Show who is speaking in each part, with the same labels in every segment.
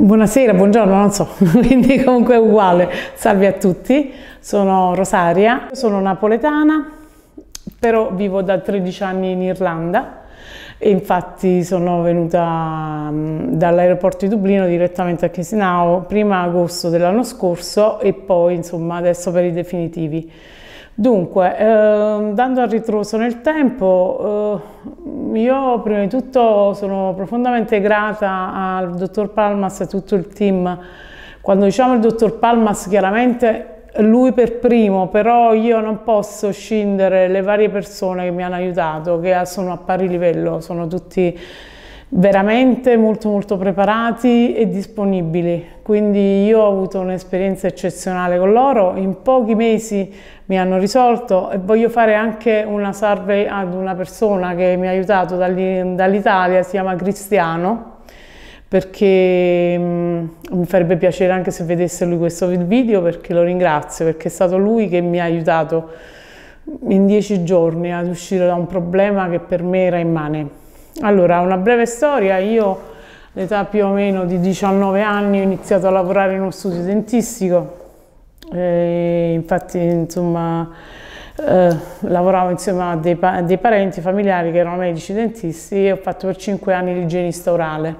Speaker 1: Buonasera, buongiorno, non so, quindi comunque è uguale. Salve a tutti, sono Rosaria, sono napoletana, però vivo da 13 anni in Irlanda e infatti sono venuta mm, dall'aeroporto di Dublino direttamente a Chisinau prima agosto dell'anno scorso e poi insomma adesso per i definitivi. Dunque, eh, dando a ritroso nel tempo, eh, io prima di tutto sono profondamente grata al dottor Palmas e a tutto il team. Quando diciamo il dottor Palmas, chiaramente lui per primo, però io non posso scindere le varie persone che mi hanno aiutato, che sono a pari livello, sono tutti veramente molto molto preparati e disponibili quindi io ho avuto un'esperienza eccezionale con loro in pochi mesi mi hanno risolto e voglio fare anche una survey ad una persona che mi ha aiutato dall'Italia si chiama Cristiano perché mm, mi farebbe piacere anche se vedesse lui questo video perché lo ringrazio perché è stato lui che mi ha aiutato in dieci giorni ad uscire da un problema che per me era immane allora, una breve storia, io all'età più o meno di 19 anni ho iniziato a lavorare in uno studio dentistico, e infatti insomma eh, lavoravo insieme a dei, pa dei, parenti familiari che erano medici dentisti e ho fatto per 5 anni l'igienista orale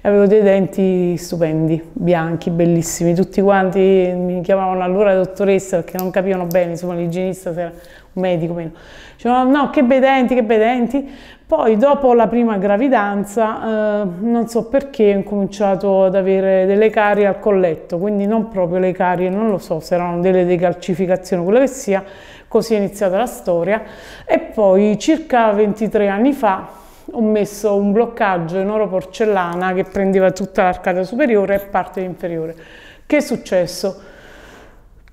Speaker 1: e avevo dei denti stupendi, bianchi, bellissimi, tutti quanti mi chiamavano allora dottoressa perché non capivano bene, insomma l'igienista si era medico meno. Dicevano, no, che bei denti, che bei denti. Poi dopo la prima gravidanza, eh, non so perché, ho cominciato ad avere delle carie al colletto, quindi non proprio le carie, non lo so se erano delle decalcificazioni, quello che sia, così è iniziata la storia. E poi circa 23 anni fa ho messo un bloccaggio in oro porcellana che prendeva tutta l'arcata superiore e parte inferiore. Che è successo?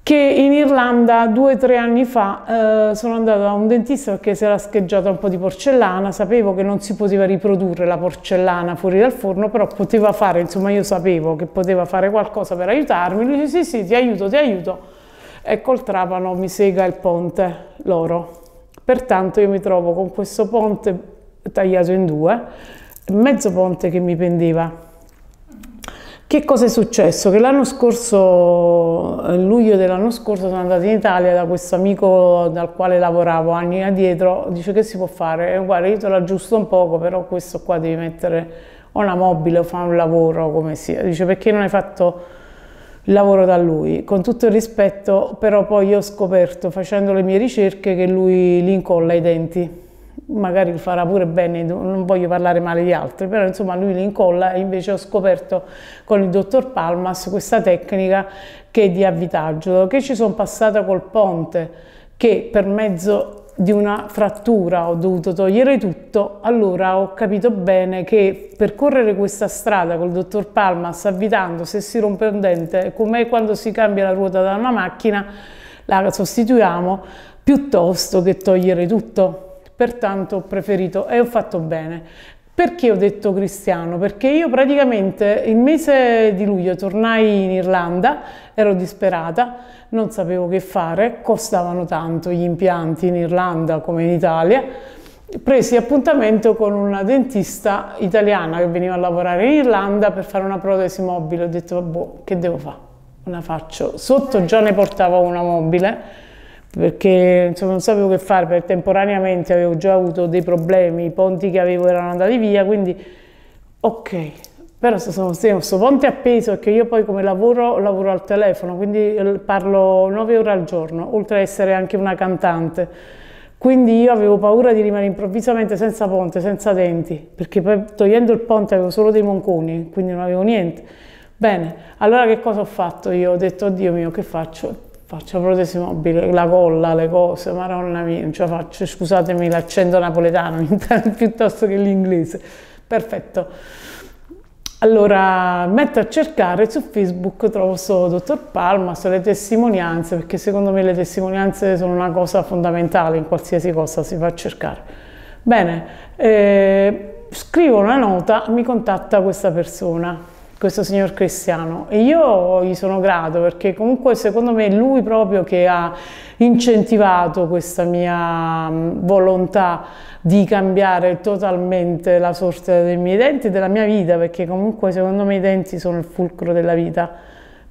Speaker 1: che in Irlanda due o tre anni fa eh, sono andata da un dentista perché si era scheggiata un po' di porcellana, sapevo che non si poteva riprodurre la porcellana fuori dal forno, però poteva fare, insomma io sapevo che poteva fare qualcosa per aiutarmi, lui dice sì sì ti aiuto, ti aiuto e col trapano mi sega il ponte loro. Pertanto io mi trovo con questo ponte tagliato in due, mezzo ponte che mi pendeva che cosa è successo? Che l'anno scorso, eh, luglio dell'anno scorso, sono andata in Italia da questo amico dal quale lavoravo anni addietro, dice che si può fare? Eh, guarda, io te l'aggiusto un poco, però questo qua devi mettere o una mobile o fa un lavoro, come sia. Dice perché non hai fatto il lavoro da lui? Con tutto il rispetto, però poi io ho scoperto facendo le mie ricerche che lui li incolla i denti magari lo farà pure bene, non voglio parlare male di altri, però insomma lui li incolla e invece ho scoperto con il dottor Palmas questa tecnica che è di avvitaggio, che ci sono passata col ponte, che per mezzo di una frattura ho dovuto togliere tutto, allora ho capito bene che percorrere questa strada col dottor Palmas avvitando se si rompe un dente, come quando si cambia la ruota da una macchina, la sostituiamo piuttosto che togliere tutto pertanto ho preferito e ho fatto bene. Perché ho detto cristiano? Perché io praticamente il mese di luglio tornai in Irlanda, ero disperata, non sapevo che fare, costavano tanto gli impianti in Irlanda come in Italia, presi appuntamento con una dentista italiana che veniva a lavorare in Irlanda per fare una protesi mobile, ho detto boh, che devo fare? Una faccio. Sotto eh. già ne portavo una mobile perché insomma, non sapevo che fare, perché temporaneamente avevo già avuto dei problemi, i ponti che avevo erano andati via, quindi ok, però se sono questo ponte appeso perché io poi come lavoro lavoro al telefono, quindi eh, parlo 9 ore al giorno, oltre ad essere anche una cantante. Quindi io avevo paura di rimanere improvvisamente senza ponte, senza denti, perché poi togliendo il ponte avevo solo dei monconi, quindi non avevo niente. Bene, allora che cosa ho fatto io? Ho detto, oddio mio, che faccio? faccio protesi mobile, la colla, le cose, maronna mia, non ce la faccio, scusatemi l'accento napoletano piuttosto che l'inglese, perfetto. Allora, metto a cercare su Facebook, trovo solo dottor Palma, sono le testimonianze, perché secondo me le testimonianze sono una cosa fondamentale in qualsiasi cosa si fa a cercare. Bene, eh, scrivo una nota, mi contatta questa persona questo signor cristiano e io gli sono grato perché comunque secondo me è lui proprio che ha incentivato questa mia mm, volontà di cambiare totalmente la sorte dei miei denti e della mia vita perché comunque secondo me i denti sono il fulcro della vita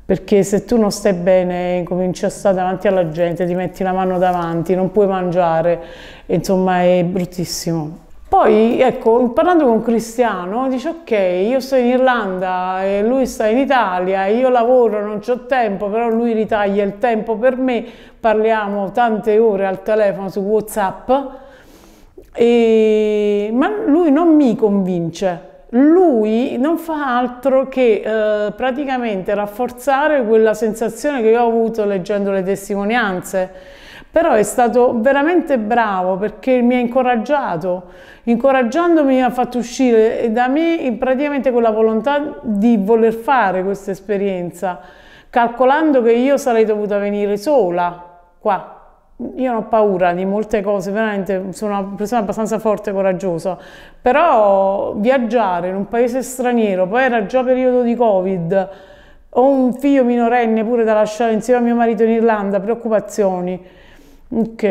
Speaker 1: perché se tu non stai bene e cominci a stare davanti alla gente, ti metti la mano davanti, non puoi mangiare, insomma è bruttissimo. Poi, ecco, parlando con Cristiano, dice ok, io sto in Irlanda e lui sta in Italia, io lavoro, non ho tempo, però lui ritaglia il tempo per me, parliamo tante ore al telefono su Whatsapp, e... ma lui non mi convince. Lui non fa altro che eh, praticamente rafforzare quella sensazione che io ho avuto leggendo le testimonianze però è stato veramente bravo perché mi ha incoraggiato, incoraggiandomi ha fatto uscire da me praticamente con la volontà di voler fare questa esperienza, calcolando che io sarei dovuta venire sola qua. Io non ho paura di molte cose, veramente sono una persona abbastanza forte e coraggiosa, però viaggiare in un paese straniero, poi era già periodo di Covid, ho un figlio minorenne pure da lasciare insieme a mio marito in Irlanda, preoccupazioni Ok,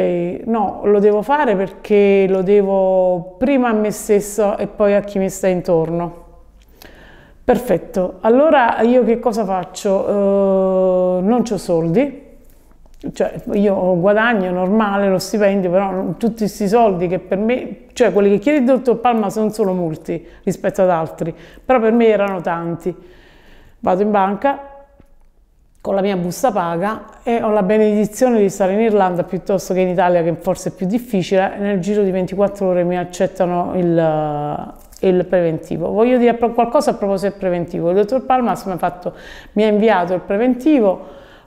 Speaker 1: no, lo devo fare perché lo devo prima a me stesso e poi a chi mi sta intorno. Perfetto, allora io che cosa faccio? Uh, non ho soldi, cioè io guadagno normale lo stipendio, però tutti questi soldi che per me, cioè quelli che chiede il dottor Palma sono solo molti rispetto ad altri, però per me erano tanti. Vado in banca, con la mia busta paga e ho la benedizione di stare in Irlanda piuttosto che in Italia che forse è più difficile nel giro di 24 ore mi accettano il, eh, il preventivo. Voglio dire qualcosa a proposito del preventivo. Il dottor Palmas mi ha, fatto, mi ha inviato il preventivo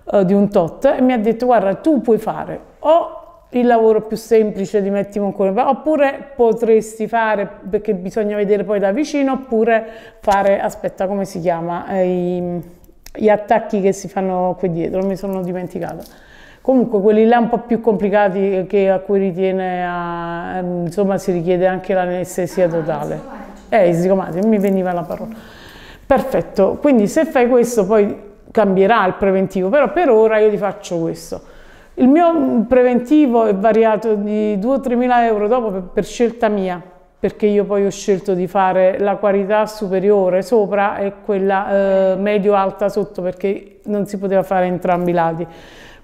Speaker 1: eh, di un tot e mi ha detto guarda tu puoi fare o il lavoro più semplice di mettimi un cuore, oppure potresti fare, perché bisogna vedere poi da vicino, oppure fare, aspetta come si chiama? Eh, gli attacchi che si fanno qui dietro, mi sono dimenticata. Comunque quelli là un po' più complicati che, a cui ritiene, a, insomma si richiede anche l'anestesia ah, totale. Eh, isicomatico, mi veniva la parola. Perfetto, quindi se fai questo poi cambierà il preventivo, però per ora io ti faccio questo. Il mio preventivo è variato di 2-3 mila euro dopo per, per scelta mia, perché io poi ho scelto di fare la qualità superiore sopra e quella eh, medio-alta sotto perché non si poteva fare entrambi i lati.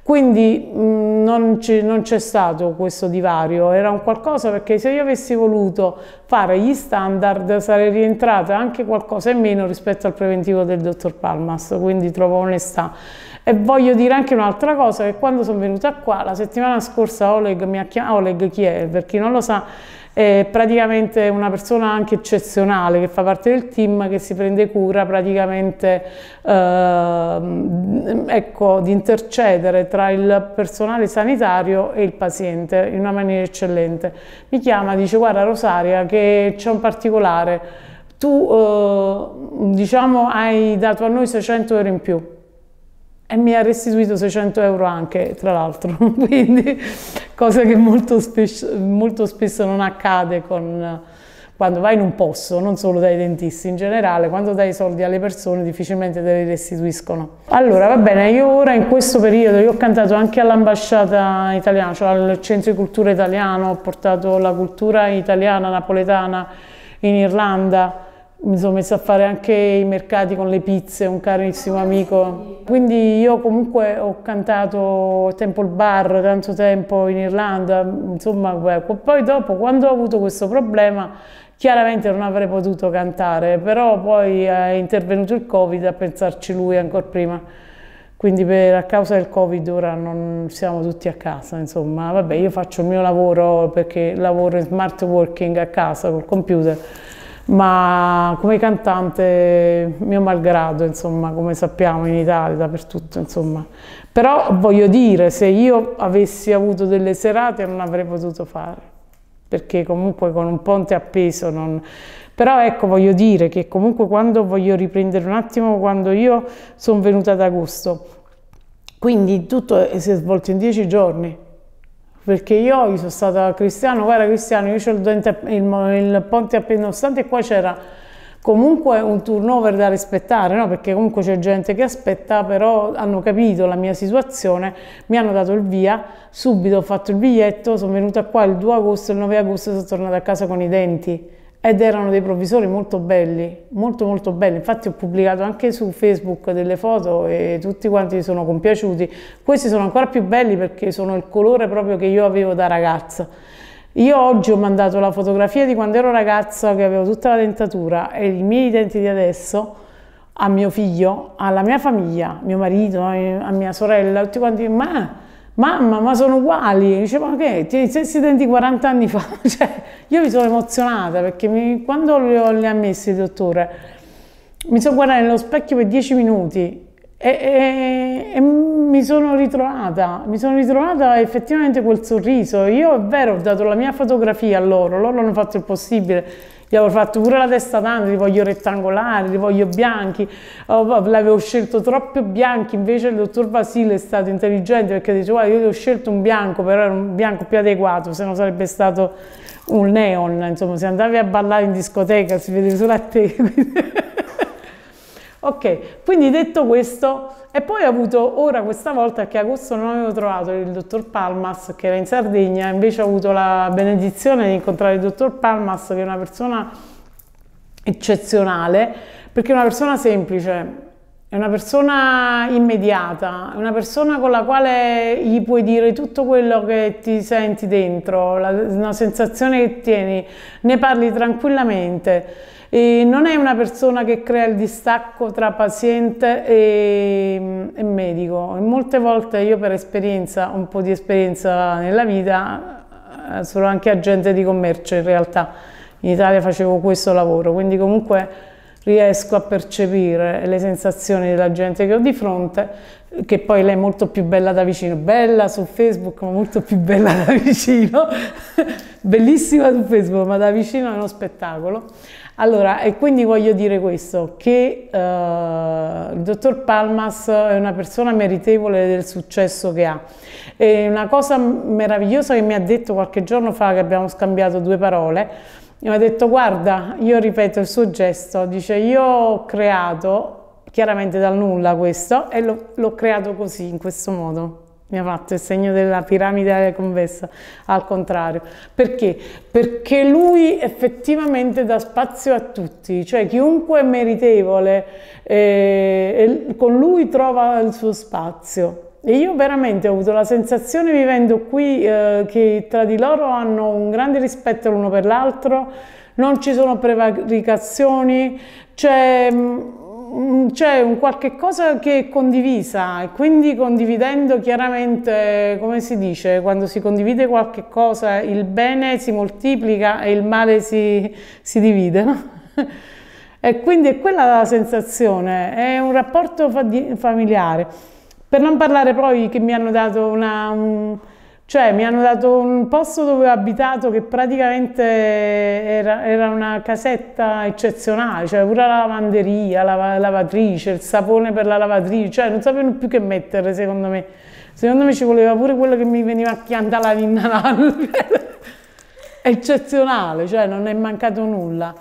Speaker 1: Quindi mh, mm, non c'è stato questo divario, era un qualcosa perché se io avessi voluto fare gli standard sarei rientrata anche qualcosa in meno rispetto al preventivo del dottor Palmas, quindi trovo onestà. E voglio dire anche un'altra cosa, che quando sono venuta qua, la settimana scorsa Oleg mi ha chiamato, Oleg chi è? Per chi non lo sa, è praticamente una persona anche eccezionale che fa parte del team che si prende cura praticamente eh, ecco, di intercedere tra il personale sanitario e il paziente in una maniera eccellente. Mi chiama, e dice guarda Rosaria che c'è un particolare, tu eh, diciamo, hai dato a noi 600 euro in più, e mi ha restituito 600 euro anche, tra l'altro, quindi cosa che molto spesso, molto spesso non accade con, quando vai in un posto, non solo dai dentisti, in generale quando dai soldi alle persone difficilmente te li restituiscono. Allora va bene, io ora in questo periodo, io ho cantato anche all'ambasciata italiana, cioè al centro di cultura italiano, ho portato la cultura italiana, napoletana in Irlanda, mi sono messa a fare anche i mercati con le pizze, un carissimo amico. Quindi io comunque ho cantato Temple Bar tanto tempo in Irlanda, insomma, poi dopo quando ho avuto questo problema chiaramente non avrei potuto cantare, però poi è intervenuto il Covid a pensarci lui ancora prima. Quindi per, a causa del Covid ora non siamo tutti a casa, insomma, vabbè, io faccio il mio lavoro perché lavoro in smart working a casa col computer ma come cantante mio malgrado, insomma, come sappiamo in Italia, dappertutto, insomma. Però voglio dire, se io avessi avuto delle serate non avrei potuto fare, perché comunque con un ponte appeso non... Però ecco, voglio dire che comunque quando voglio riprendere un attimo, quando io sono venuta ad agosto, quindi tutto si è svolto in dieci giorni, perché io gli sono stata Cristiano, guarda Cristiano, io ho il, il, il ponte appena, nonostante qua c'era comunque un turnover da rispettare, no? perché comunque c'è gente che aspetta, però hanno capito la mia situazione, mi hanno dato il via, subito ho fatto il biglietto, sono venuta qua il 2 agosto, il 9 agosto sono tornata a casa con i denti ed erano dei provvisori molto belli, molto molto belli, infatti ho pubblicato anche su Facebook delle foto e tutti quanti sono compiaciuti, questi sono ancora più belli perché sono il colore proprio che io avevo da ragazza. Io oggi ho mandato la fotografia di quando ero ragazza che avevo tutta la dentatura e i miei denti di adesso a mio figlio, alla mia famiglia, mio marito, a mia sorella, tutti quanti, ma mamma ma sono uguali, dicevo ma che, i stessi denti 40 anni fa, cioè, io mi sono emozionata perché mi, quando li, ho, li ha messi il dottore mi sono guardata nello specchio per 10 minuti e, e, e, mi sono ritrovata, mi sono ritrovata effettivamente quel sorriso, io è vero ho dato la mia fotografia a loro, loro hanno fatto il possibile, gli avevo fatto pure la testa tanto, li voglio rettangolari, li voglio bianchi, oh, boh, l'avevo scelto troppo bianchi, invece il dottor Basile è stato intelligente perché dice guarda io ti ho scelto un bianco, però era un bianco più adeguato, se no sarebbe stato un neon, insomma se andavi a ballare in discoteca si vede solo a te. Ok, quindi detto questo, e poi ho avuto ora questa volta che a agosto non avevo trovato il dottor Palmas che era in Sardegna, invece ho avuto la benedizione di incontrare il dottor Palmas che è una persona eccezionale, perché è una persona semplice, è una persona immediata, è una persona con la quale gli puoi dire tutto quello che ti senti dentro, la, una sensazione che tieni, ne parli tranquillamente. E non è una persona che crea il distacco tra paziente e, e medico. E molte volte io per esperienza, un po' di esperienza nella vita, sono anche agente di commercio in realtà, in Italia facevo questo lavoro, quindi comunque riesco a percepire le sensazioni della gente che ho di fronte, che poi lei è molto più bella da vicino, bella su Facebook ma molto più bella da vicino, bellissima su Facebook ma da vicino è uno spettacolo. Allora, e quindi voglio dire questo, che eh, il dottor Palmas è una persona meritevole del successo che ha. E una cosa meravigliosa che mi ha detto qualche giorno fa, che abbiamo scambiato due parole, mi ha detto guarda, io ripeto il suo gesto, dice io ho creato, chiaramente dal nulla questo, e l'ho creato così, in questo modo mi ha fatto il segno della piramide della convessa, al contrario. Perché? Perché lui effettivamente dà spazio a tutti, cioè chiunque è meritevole, eh, con lui trova il suo spazio. E io veramente ho avuto la sensazione vivendo qui eh, che tra di loro hanno un grande rispetto l'uno per l'altro, non ci sono prevaricazioni, cioè Mm, c'è un qualche cosa che è condivisa e quindi condividendo chiaramente, come si dice, quando si condivide qualche cosa il bene si moltiplica e il male si, si divide. No? e quindi è quella la sensazione, è un rapporto familiare. Per non parlare poi che mi hanno dato una... Un, cioè mi hanno dato un posto dove ho abitato che praticamente era, era una casetta eccezionale, cioè pure la lavanderia, la lavatrice, il sapone per la lavatrice, cioè non sapevano più che mettere secondo me. Secondo me ci voleva pure quello che mi veniva a piantare la ninna l'albero. eccezionale, cioè non è mancato nulla.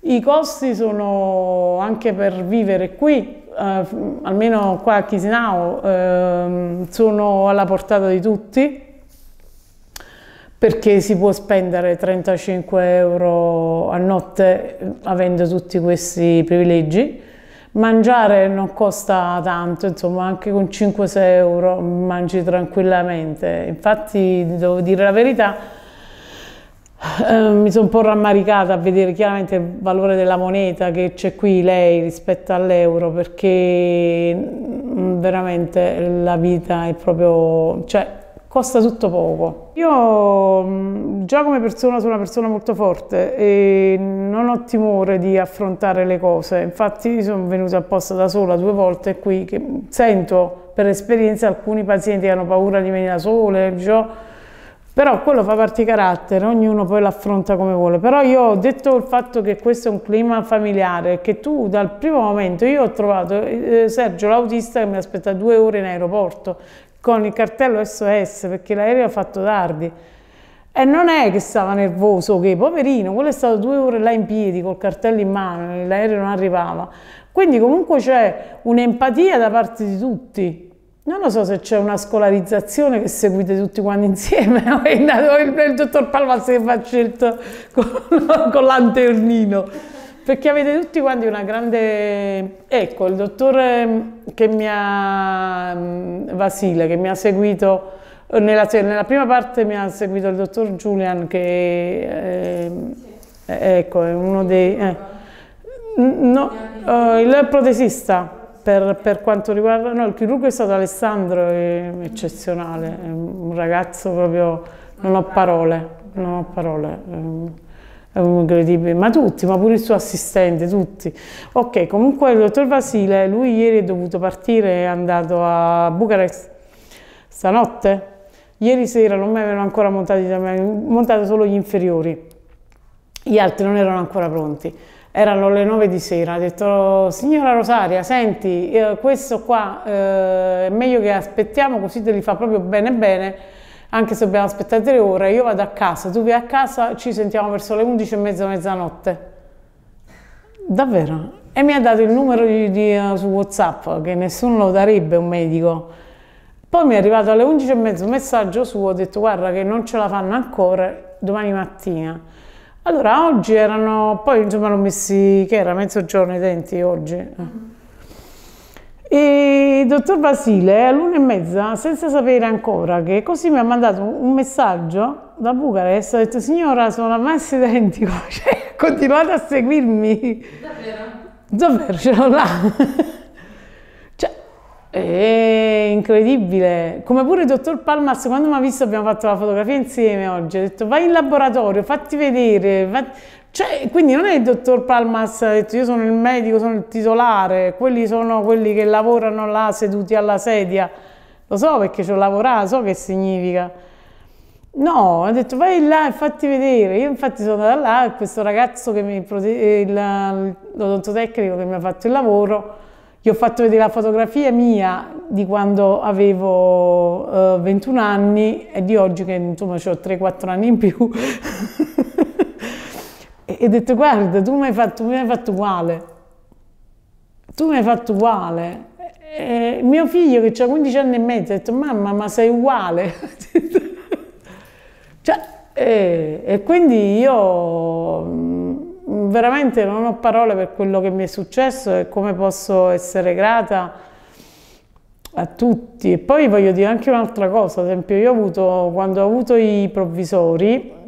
Speaker 1: I costi sono anche per vivere qui, eh, almeno qua a Chisinau, eh, sono alla portata di tutti perché si può spendere 35 euro a notte eh, avendo tutti questi privilegi. Mangiare non costa tanto, insomma anche con 5-6 euro mangi tranquillamente. Infatti, devo dire la verità, eh, mi sono un po' rammaricata a vedere chiaramente il valore della moneta che c'è qui lei rispetto all'euro perché mm, veramente la vita è proprio... Cioè, costa tutto poco. Io mm, già come persona sono una persona molto forte e non ho timore di affrontare le cose, infatti sono venuta apposta da sola due volte qui, che sento per esperienza alcuni pazienti che hanno paura di venire da sole, cioè, però quello fa parte di carattere, ognuno poi l'affronta come vuole. Però io ho detto il fatto che questo è un clima familiare, che tu dal primo momento, io ho trovato eh, Sergio l'autista che mi aspetta due ore in aeroporto, con il cartello SOS perché l'aereo ha fatto tardi. E non è che stava nervoso, che poverino, quello è stato due ore là in piedi col cartello in mano, e l'aereo non arrivava. Quindi comunque c'è un'empatia da parte di tutti. Non lo so se c'è una scolarizzazione che seguite tutti quanti insieme, o il, il dottor Palmas che fa scelto con, con l'anternino perché avete tutti quanti una grande... Ecco, il dottore ehm, che mi ha... Mm, Vasile, che mi ha seguito eh, nella, nella prima parte mi ha seguito il dottor Julian che ehm, eh, ecco, è uno dei... Eh. No, eh, il protesista per, per, quanto riguarda... No, il chirurgo è stato Alessandro, è eccezionale, è un ragazzo proprio... Non ho parole, non ho parole. Eh ma tutti, ma pure il suo assistente, tutti. Ok, comunque il dottor Vasile, lui ieri è dovuto partire, è andato a Bucarest stanotte. Ieri sera non mi avevano ancora montato, mi avevano montato solo gli inferiori, gli altri non erano ancora pronti. Erano le 9 di sera, ha detto signora Rosaria, senti, eh, questo qua eh, è meglio che aspettiamo così te li fa proprio bene bene anche se dobbiamo aspettare tre ore, io vado a casa, tu vai a casa, ci sentiamo verso le 11 e mezza, mezzanotte. Davvero? E mi ha dato il numero di, di, eh, su Whatsapp, che nessuno lo darebbe un medico. Poi mi è arrivato alle 11 e mezza un messaggio suo, ho detto guarda che non ce la fanno ancora, domani mattina. Allora oggi erano, poi insomma hanno messi, che era mezzogiorno i denti oggi. Mm -hmm. E il dottor Basile, all'una e mezza, senza sapere ancora che così mi ha mandato un messaggio da Bucarest, ha detto signora sono la Massi Identico, cioè, continuate a seguirmi. Davvero? Davvero, ce l'ho là. cioè, è incredibile. Come pure il dottor Palmas, quando mi ha visto abbiamo fatto la fotografia insieme oggi, ha detto vai in laboratorio, fatti vedere, fatti... Cioè, quindi non è il dottor Palmas ha detto io sono il medico, sono il titolare, quelli sono quelli che lavorano là seduti alla sedia. Lo so perché ci ho lavorato, so che significa. No, ha detto vai là e fatti vedere. Io infatti sono andata là e questo ragazzo che mi l'odontotecnico che mi ha fatto il lavoro, gli ho fatto vedere la fotografia mia di quando avevo uh, eh, 21 anni e di oggi che insomma ho 3-4 anni in più. e ho detto guarda tu mi hai fatto, fatto uguale, tu mi hai fatto uguale. E mio figlio che ha 15 anni e mezzo ha detto mamma ma sei uguale. cioè, e, e, quindi io mm, veramente non ho parole per quello che mi è successo e come posso essere grata a tutti. E poi voglio dire anche un'altra cosa, ad esempio io ho avuto, quando ho avuto i provvisori,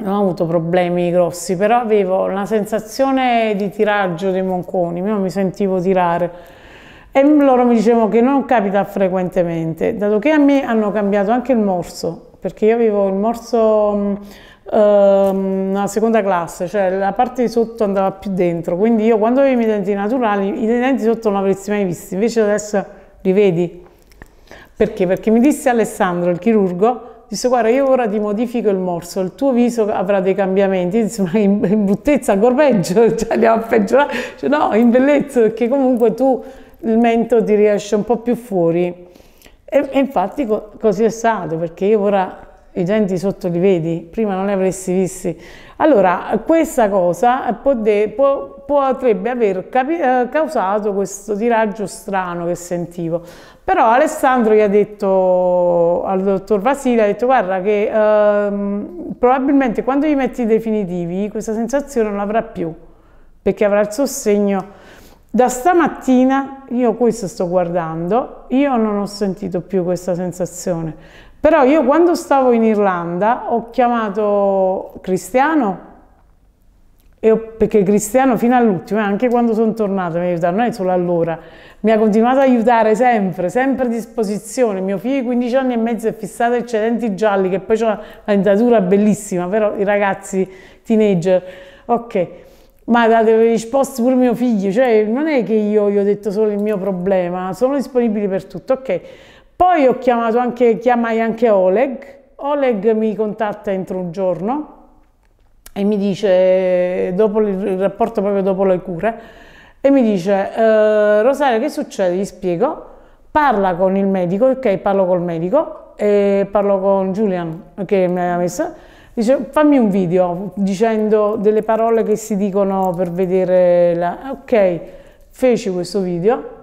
Speaker 1: non ho avuto problemi grossi, però avevo una sensazione di tiraggio dei monconi, io mi sentivo tirare. E loro mi dicevano che non capita frequentemente, dato che a me hanno cambiato anche il morso, perché io avevo il morso una mm, ehm, seconda classe, cioè la parte di sotto andava più dentro, quindi io quando avevo i miei denti naturali, i denti sotto non avresti mai visti, invece adesso li vedi. Perché? Perché mi disse Alessandro, il chirurgo, disse guarda io ora ti modifico il morso, il tuo viso avrà dei cambiamenti, insomma in, in bruttezza ancora peggio, cioè andiamo a peggiorare, cioè, no in bellezza perché comunque tu il mento ti riesce un po' più fuori e, e infatti co così è stato perché io ora i denti sotto li vedi, prima non li avresti visti. Allora, questa cosa potrebbe aver eh, causato questo tiraggio strano che sentivo. Però Alessandro gli ha detto al dottor Vasile, ha detto guarda che ehm, probabilmente quando gli metti i definitivi questa sensazione non l'avrà più, perché avrà il sostegno. Da stamattina, io questo sto guardando, io non ho sentito più questa sensazione però io quando stavo in Irlanda ho chiamato Cristiano, ho, perché Cristiano fino all'ultimo, anche quando sono tornata mi ha aiutato, non è solo allora, mi ha continuato ad aiutare sempre, sempre a disposizione. Mio figlio di 15 anni e mezzo è fissato ai cedenti gialli, che poi c'è la dentatura bellissima, però i ragazzi teenager, ok ma date risposte pure mio figlio, cioè non è che io gli ho detto solo il mio problema, sono disponibili per tutto, ok. Poi ho chiamato anche, chiamai anche Oleg, Oleg mi contatta entro un giorno e mi dice, dopo il rapporto proprio dopo le cure, e mi dice, eh, Rosario che succede? Gli spiego, parla con il medico, ok parlo col medico, e parlo con Julian che mi aveva messo, dice fammi un video dicendo delle parole che si dicono per vedere la... ok, feci questo video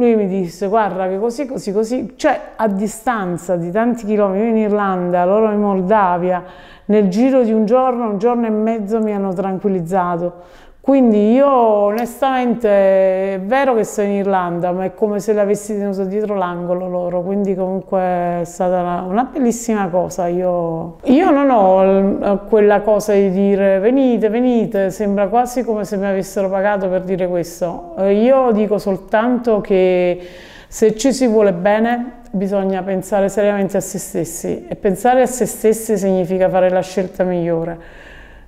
Speaker 1: lui mi disse guarda che così, così, così, cioè a distanza di tanti chilometri, io in Irlanda, loro in Moldavia, nel giro di un giorno, un giorno e mezzo mi hanno tranquillizzato, quindi io onestamente è vero che sono in Irlanda, ma è come se l'avessi tenuto dietro l'angolo loro, quindi comunque è stata una, una bellissima cosa. Io, io, non ho quella cosa di dire venite, venite, sembra quasi come se mi avessero pagato per dire questo. Eh, io dico soltanto che se ci si vuole bene bisogna pensare seriamente a se stessi e pensare a se stessi significa fare la scelta migliore.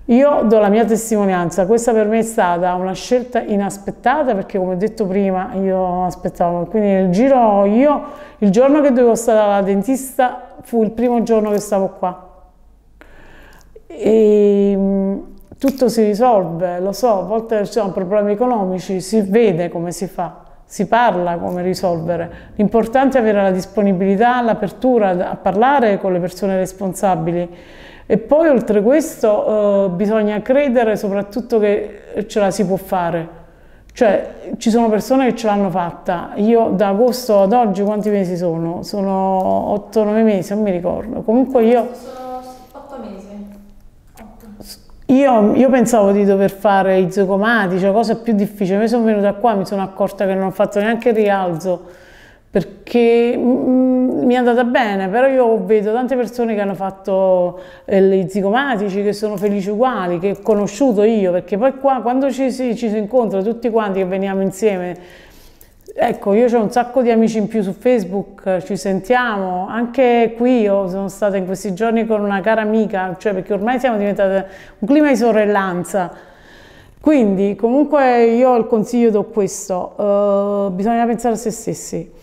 Speaker 1: Io do la mia testimonianza, questa per me è stata una scelta inaspettata perché come ho detto prima io aspettavo, quindi nel giro io, il giorno che dovevo stare alla dentista fu il primo giorno che stavo qua. E ehm, tutto si risolve, lo so, a volte ci sono problemi economici, si vede come si fa, si parla come risolvere. L'importante è avere la disponibilità, l'apertura a parlare con le persone responsabili e poi oltre questo eh, bisogna credere soprattutto che ce la si può fare. Cioè ci sono persone che ce l'hanno fatta. Io da agosto ad oggi quanti mesi sono? Sono 8-9 mesi, non mi ricordo. Comunque io... Sono 8 mesi. Io, io, pensavo di dover fare i zocomati, cioè cose più difficili. Mi sono venuta qua, mi sono accorta che non ho fatto neanche il rialzo perché mm, mm, mi è andata bene, però io vedo tante persone che hanno fatto eh, i zigomatici, che sono felici uguali, che ho conosciuto io, perché poi qua quando ci si, ci si incontra tutti quanti che veniamo insieme, ecco io ho un sacco di amici in più su Facebook, ci sentiamo, anche qui io sono stata in questi giorni con una cara amica, cioè perché ormai siamo diventate un clima di sorellanza, quindi comunque io il consiglio do questo, eh, bisogna pensare a se stessi.